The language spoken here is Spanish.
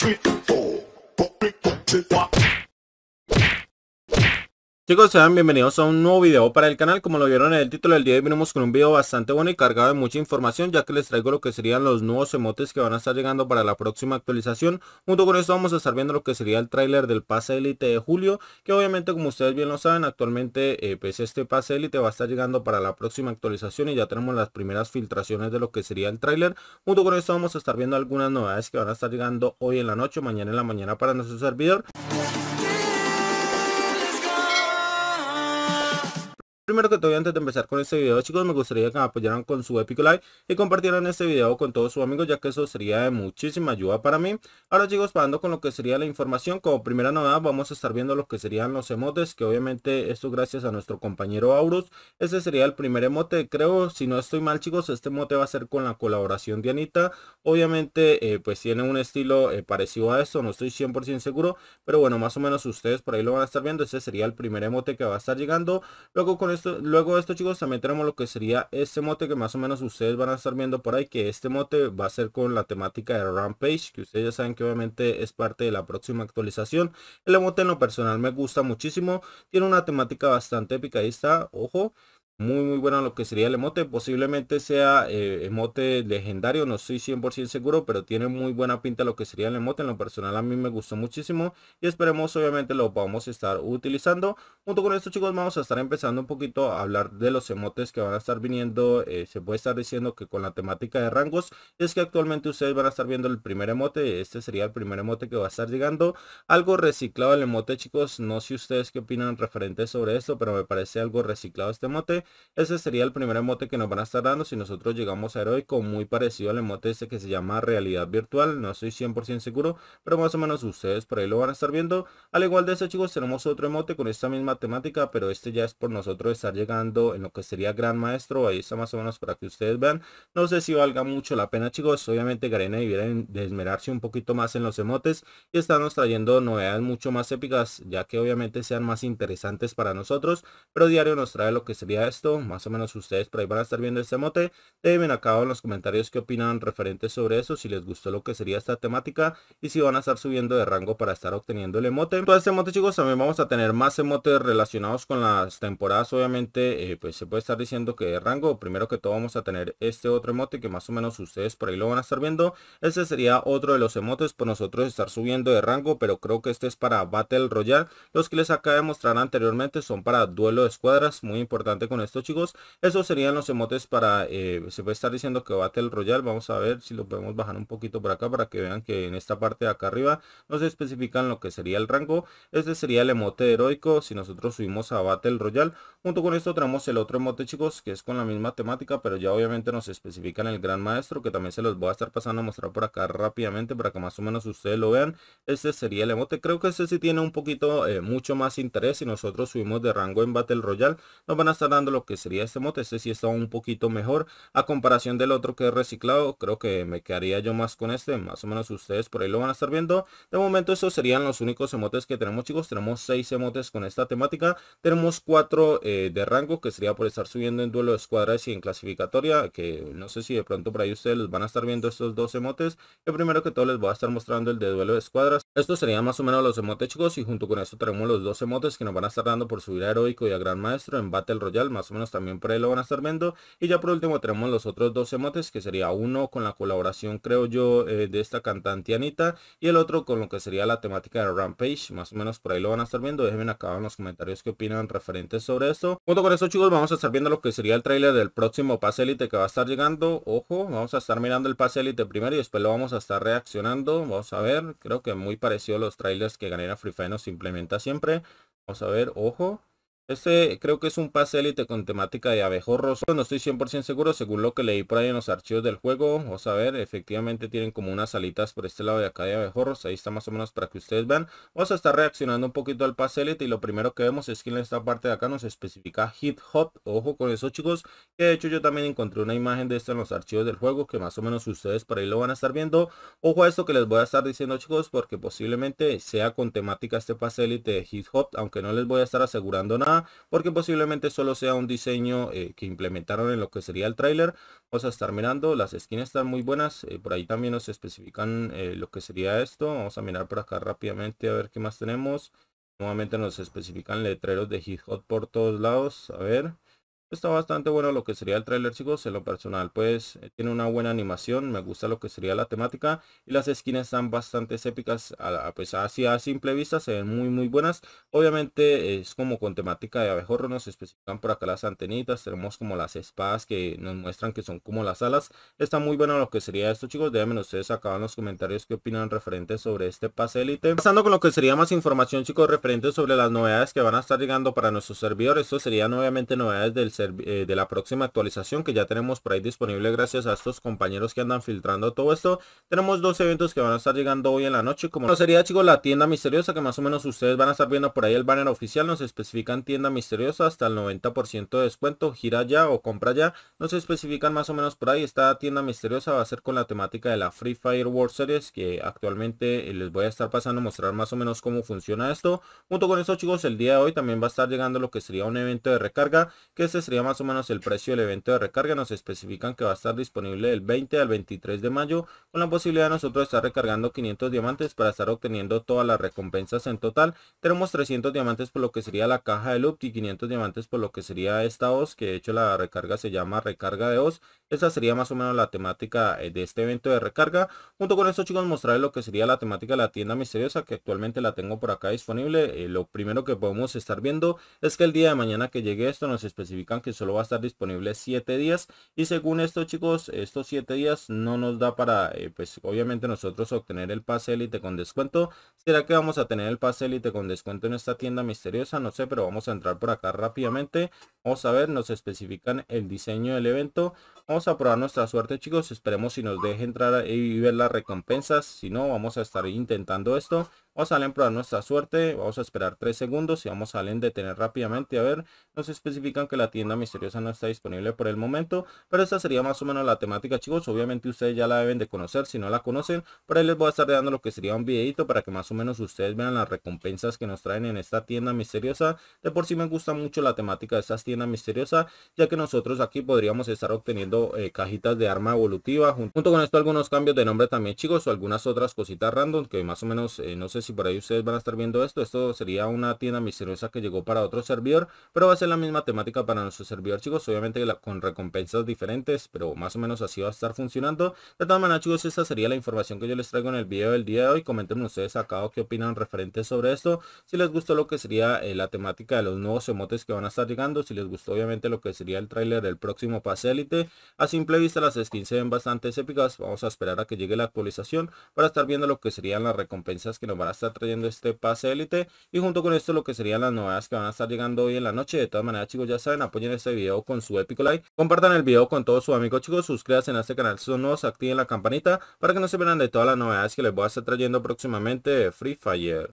three, four, four, three, four, two, one. Chicos, sean bienvenidos a un nuevo video para el canal. Como lo vieron en el título del día, hoy venimos con un video bastante bueno y cargado de mucha información, ya que les traigo lo que serían los nuevos emotes que van a estar llegando para la próxima actualización. Junto con esto vamos a estar viendo lo que sería el tráiler del pase élite de julio, que obviamente como ustedes bien lo saben, actualmente eh, pues este pase élite va a estar llegando para la próxima actualización y ya tenemos las primeras filtraciones de lo que sería el tráiler. Junto con esto vamos a estar viendo algunas novedades que van a estar llegando hoy en la noche, mañana en la mañana para nuestro servidor. Primero que todo, antes de empezar con este video, chicos, me gustaría que me apoyaran con su epic like y compartieran este video con todos sus amigos, ya que eso sería de muchísima ayuda para mí. Ahora, chicos, pasando con lo que sería la información, como primera novedad, vamos a estar viendo lo que serían los emotes, que obviamente esto gracias a nuestro compañero Aurus. ese sería el primer emote, creo, si no estoy mal, chicos, este emote va a ser con la colaboración de Anita. Obviamente, eh, pues tiene un estilo eh, parecido a esto, no estoy 100% seguro, pero bueno, más o menos ustedes por ahí lo van a estar viendo. ese sería el primer emote que va a estar llegando. Luego con luego de esto chicos también tenemos lo que sería este mote que más o menos ustedes van a estar viendo por ahí. Que este mote va a ser con la temática de Rampage. Que ustedes ya saben que obviamente es parte de la próxima actualización. El mote en lo personal me gusta muchísimo. Tiene una temática bastante épica. Ahí está, ojo muy muy bueno lo que sería el emote. Posiblemente sea eh, emote legendario, no estoy 100% seguro, pero tiene muy buena pinta lo que sería el emote. En lo personal a mí me gustó muchísimo y esperemos obviamente lo podamos estar utilizando. Junto con esto chicos vamos a estar empezando un poquito a hablar de los emotes que van a estar viniendo. Eh, se puede estar diciendo que con la temática de rangos es que actualmente ustedes van a estar viendo el primer emote. Este sería el primer emote que va a estar llegando. Algo reciclado el emote chicos, no sé ustedes qué opinan referente sobre esto, pero me parece algo reciclado este emote. Ese sería el primer emote que nos van a estar dando si nosotros llegamos a heroico, muy parecido al emote ese que se llama realidad virtual, no estoy 100% seguro, pero más o menos ustedes por ahí lo van a estar viendo. Al igual de eso chicos, tenemos otro emote con esta misma temática, pero este ya es por nosotros estar llegando en lo que sería Gran Maestro, ahí está más o menos para que ustedes vean. No sé si valga mucho la pena chicos, obviamente Garena debiera desmerarse un poquito más en los emotes y estarnos trayendo novedades mucho más épicas, ya que obviamente sean más interesantes para nosotros, pero diario nos trae lo que sería esto más o menos ustedes por ahí van a estar viendo este mote, déjenme acá en los comentarios qué opinan referentes sobre eso, si les gustó lo que sería esta temática y si van a estar subiendo de rango para estar obteniendo el emote. Todo este emote chicos, también vamos a tener más emotes relacionados con las temporadas, obviamente eh, pues se puede estar diciendo que de rango, primero que todo vamos a tener este otro emote que más o menos ustedes por ahí lo van a estar viendo, este sería otro de los emotes por nosotros estar subiendo de rango, pero creo que este es para Battle Royale, los que les acabo de mostrar anteriormente son para duelo de escuadras, muy importante con este esto chicos esos serían los emotes para eh, se puede estar diciendo que Battle Royale vamos a ver si lo podemos bajar un poquito por acá para que vean que en esta parte de acá arriba nos especifican lo que sería el rango este sería el emote heroico si nosotros subimos a Battle Royale junto con esto tenemos el otro emote chicos que es con la misma temática pero ya obviamente nos especifican el gran maestro que también se los voy a estar pasando a mostrar por acá rápidamente para que más o menos ustedes lo vean este sería el emote creo que este sí tiene un poquito eh, mucho más interés si nosotros subimos de rango en Battle Royale nos van a estar dando lo que sería este mote. Este sí está un poquito mejor a comparación del otro que es reciclado. Creo que me quedaría yo más con este. Más o menos ustedes por ahí lo van a estar viendo. De momento estos serían los únicos emotes que tenemos chicos. Tenemos 6 emotes con esta temática. Tenemos cuatro eh, de rango que sería por estar subiendo en duelo de escuadras y en clasificatoria. Que no sé si de pronto por ahí ustedes los van a estar viendo estos dos emotes. el primero que todo les voy a estar mostrando el de duelo de escuadras. Estos serían más o menos los emotes chicos. Y junto con esto tenemos los dos emotes que nos van a estar dando por subir a heroico y a gran maestro en Battle Royale más o menos también por ahí lo van a estar viendo. Y ya por último tenemos los otros dos emotes, que sería uno con la colaboración, creo yo, eh, de esta cantante Anita, y el otro con lo que sería la temática de Rampage, más o menos por ahí lo van a estar viendo. Déjenme acá en los comentarios qué opinan referentes sobre esto. Junto con eso, chicos, vamos a estar viendo lo que sería el tráiler del próximo pase Elite que va a estar llegando. Ojo, vamos a estar mirando el pase Elite primero y después lo vamos a estar reaccionando. Vamos a ver, creo que muy parecido a los trailers que Ganera Free Fire nos implementa siempre. Vamos a ver, ojo, este creo que es un pase élite con temática de abejorros. No estoy 100% seguro según lo que leí por ahí en los archivos del juego. Vamos a ver, efectivamente tienen como unas alitas por este lado de acá de abejorros. Ahí está más o menos para que ustedes vean. Vamos a estar reaccionando un poquito al pase élite y lo primero que vemos es que en esta parte de acá nos especifica Hit Hop Ojo con eso chicos. Que de hecho yo también encontré una imagen de esto en los archivos del juego que más o menos ustedes por ahí lo van a estar viendo. Ojo a esto que les voy a estar diciendo chicos porque posiblemente sea con temática este pase élite de Hit Hop Aunque no les voy a estar asegurando nada porque posiblemente solo sea un diseño eh, que implementaron en lo que sería el tráiler. Vamos a estar mirando, las esquinas están muy buenas, eh, por ahí también nos especifican eh, lo que sería esto. Vamos a mirar por acá rápidamente a ver qué más tenemos. Nuevamente nos especifican letreros de hit Hot por todos lados, a ver. Está bastante bueno lo que sería el trailer chicos, en lo personal pues eh, tiene una buena animación, me gusta lo que sería la temática y las esquinas están bastante épicas, pues así a simple vista se ven muy muy buenas, obviamente es como con temática de abejorro, nos especifican por acá las antenitas, tenemos como las espadas que nos muestran que son como las alas, está muy bueno lo que sería esto chicos, déjenme ustedes acá en los comentarios qué opinan referentes sobre este pase élite. Pasando con lo que sería más información chicos referente sobre las novedades que van a estar llegando para nuestro servidor, esto serían obviamente novedades del eh, de la próxima actualización que ya tenemos por ahí disponible gracias a estos compañeros que andan filtrando todo esto. Tenemos dos eventos que van a estar llegando hoy en la noche. Como no sería chicos la tienda misteriosa que más o menos ustedes van a estar viendo por ahí el banner oficial. Nos especifican tienda misteriosa hasta el 90% de descuento. Gira ya o compra ya. Nos especifican más o menos por ahí. Esta tienda misteriosa va a ser con la temática de la Free Fire World Series que actualmente eh, les voy a estar pasando mostrar más o menos cómo funciona esto. Junto con eso chicos el día de hoy también va a estar llegando lo que sería un evento de recarga que es sería más o menos el precio del evento de recarga. Nos especifican que va a estar disponible del 20 al 23 de mayo con la posibilidad de nosotros estar recargando 500 diamantes para estar obteniendo todas las recompensas en total. Tenemos 300 diamantes por lo que sería la caja de loop y 500 diamantes por lo que sería esta os que de hecho la recarga se llama recarga de os. Esa sería más o menos la temática eh, de este evento de recarga. Junto con esto chicos mostraré lo que sería la temática de la tienda misteriosa que actualmente la tengo por acá disponible. Eh, lo primero que podemos estar viendo es que el día de mañana que llegue esto nos especifican que solo va a estar disponible 7 días y según esto chicos estos 7 días no nos da para eh, pues obviamente nosotros obtener el pase élite con descuento será que vamos a tener el pase élite con descuento en esta tienda misteriosa no sé pero vamos a entrar por acá rápidamente vamos a ver nos especifican el diseño del evento vamos a probar nuestra suerte chicos esperemos si nos deje entrar y ver las recompensas si no vamos a estar intentando esto Vamos a darle probar nuestra suerte, vamos a esperar 3 segundos y vamos a darle detener rápidamente. A ver, nos especifican que la tienda misteriosa no está disponible por el momento, pero esta sería más o menos la temática chicos. Obviamente ustedes ya la deben de conocer, si no la conocen, por ahí les voy a estar dando lo que sería un videito para que más o menos ustedes vean las recompensas que nos traen en esta tienda misteriosa. De por sí me gusta mucho la temática de estas tiendas misteriosas, ya que nosotros aquí podríamos estar obteniendo eh, cajitas de arma evolutiva. Junto, con esto algunos cambios de nombre también chicos o algunas otras cositas random que más o menos eh, no se si por ahí ustedes van a estar viendo esto. Esto sería una tienda misteriosa que llegó para otro servidor, pero va a ser la misma temática para nuestro servidor, chicos. Obviamente con recompensas diferentes, pero más o menos así va a estar funcionando. De todas maneras, chicos, esta sería la información que yo les traigo en el video del día de hoy. Comenten ustedes acá o qué opinan referente sobre esto. Si les gustó lo que sería eh, la temática de los nuevos emotes que van a estar llegando. Si les gustó obviamente lo que sería el tráiler del próximo pase élite. A simple vista las skins se ven bastante épicas. Vamos a esperar a que llegue la actualización para estar viendo lo que serían las recompensas que nos van a está estar trayendo este pase élite y junto con esto lo que serían las novedades que van a estar llegando hoy en la noche. De todas maneras chicos ya saben, apoyen este vídeo con su épico like, compartan el video con todos sus amigos chicos, suscríbanse a este canal si son nuevos, activen la campanita para que no se pierdan de todas las novedades que les voy a estar trayendo próximamente de Free Fire.